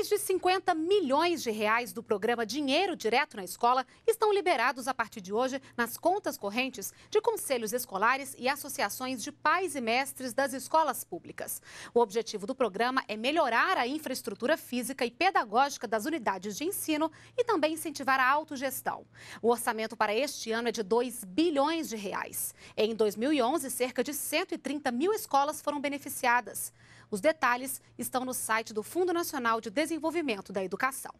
Mais de 50 milhões de reais do programa Dinheiro Direto na Escola estão liberados a partir de hoje nas contas correntes de conselhos escolares e associações de pais e mestres das escolas públicas. O objetivo do programa é melhorar a infraestrutura física e pedagógica das unidades de ensino e também incentivar a autogestão. O orçamento para este ano é de 2 bilhões de reais. Em 2011, cerca de 130 mil escolas foram beneficiadas. Os detalhes estão no site do Fundo Nacional de Desenvolvimento desenvolvimento da educação.